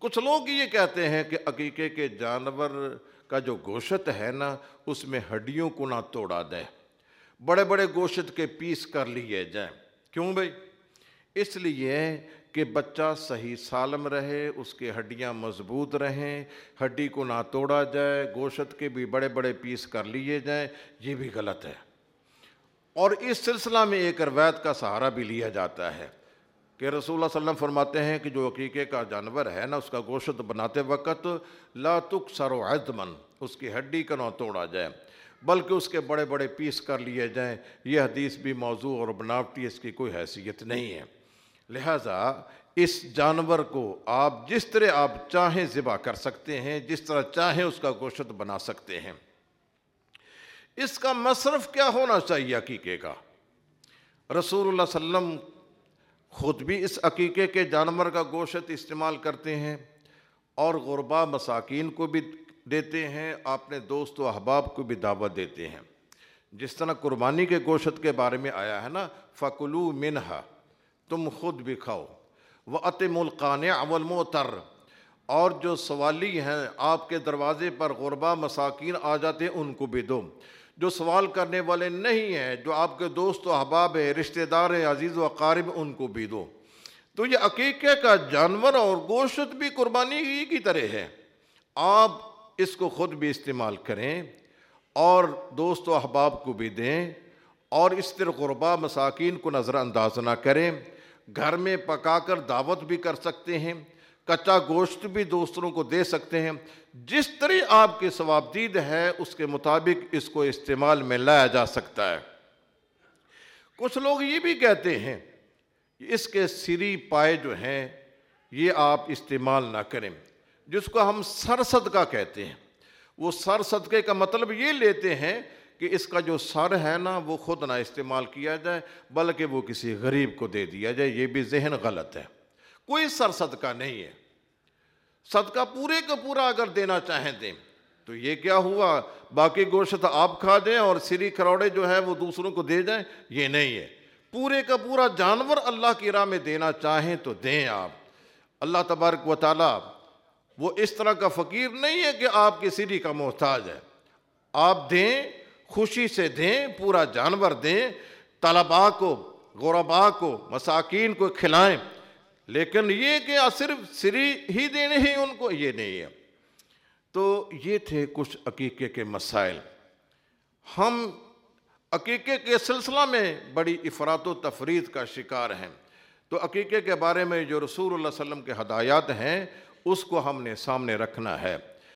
कुछ लोग ये कहते हैं कि अकीके के जानवर का जो गोश्त है ना उसमें हड्डियों को ना तोड़ा दे बड़े बड़े गोश्त के पीस कर लिए जाए क्यों भाई इसलिए कि बच्चा सही सालम रहे उसके हड्डियां मजबूत रहें हड्डी को ना तोड़ा जाए गोश्त के भी बड़े बड़े पीस कर लिए जाएँ ये भी गलत है और इस सिलसिला में एक रवायत का सहारा भी लिया जाता है कि रसूल वसम फरमाते हैं कि जो अकीके का जानवर है ना उसका गोश्त बनाते वक्त लातुक सरोहतमन उसकी हड्डी का ना तोड़ा जाए बल्कि उसके बड़े बड़े पीस कर लिए जाएँ यह हदीस भी मौजू और बनावटी इसकी कोई हैसियत नहीं है लिहाजा इस जानवर को आप जिस तरह आप चाहें ज़िबा कर सकते हैं जिस तरह चाहें उसका गोश्त बना सकते हैं इसका मसरफ़ क्या होना चाहिए अकीके का रसूल सल्लम खुद भी इस अकीके के जानवर का गोशत इस्तेमाल करते हैं और गुरबा मसाकिन को भी देते हैं अपने दोस्त अहबाब को भी दावत देते हैं जिस तरह कुर्बानी के गोशत के बारे में आया है ना फ़कलू मिनहा तुम खुद भी खाओ व अतमुल्कान अवलमोतर और जो सवाली हैं आपके दरवाज़े पर गुरबा मसाकिन आ जाते हैं उनको भी दो जो सवाल करने वाले नहीं हैं जो आपके दोस्त अहबाब हैं रिश्तेदार हैं अजीज़ व अकारब उनको भी दो तो ये अकीके का जानवर और गोश्त भी कुर्बानी की तरह है आप इसको ख़ुद भी इस्तेमाल करें और दोस्त अहबाब को भी दें और इस तरह गुरबा मसाकिन को नज़रअंदाज ना करें घर में पकाकर दावत भी कर सकते हैं कच्चा गोश्त भी दूसरों को दे सकते हैं जिस तरह आपके स्वाबदीद है उसके मुताबिक इसको इस्तेमाल में लाया जा सकता है कुछ लोग ये भी कहते हैं इसके सिरी पाए जो हैं ये आप इस्तेमाल ना करें जिसको हम सर सदका कहते हैं वो सर सदके का मतलब ये लेते हैं कि इसका जो सर है ना वो खुद ना इस्तेमाल किया जाए बल्कि वो किसी गरीब को दे दिया जाए ये भी जहन गलत है कोई सर सदका नहीं है सदका पूरे का पूरा अगर देना चाहें दें तो ये क्या हुआ बाकी गोश्त आप खा दें और सिरी खरौड़े जो है वो दूसरों को दे जाएं ये नहीं है पूरे का पूरा जानवर अल्लाह की राह में देना चाहें तो दें आप अल्लाह तबारक व ताला वो इस तरह का फ़कीर नहीं है कि आपकी सिरी का मोहताज है आप दें खुशी से दें पूरा जानवर दें तलबा को गौरबा को मसाकिन को खिलाएं लेकिन ये कि सिर्फ श्री ही देने ही उनको ये नहीं है तो ये थे कुछ अकीके के मसाइल हम अकीके के सिलसिला में बड़ी इफरात तफरीद का शिकार हैं तो अकीके के बारे में जो रसूल वसम के हदायत हैं उसको हमने सामने रखना है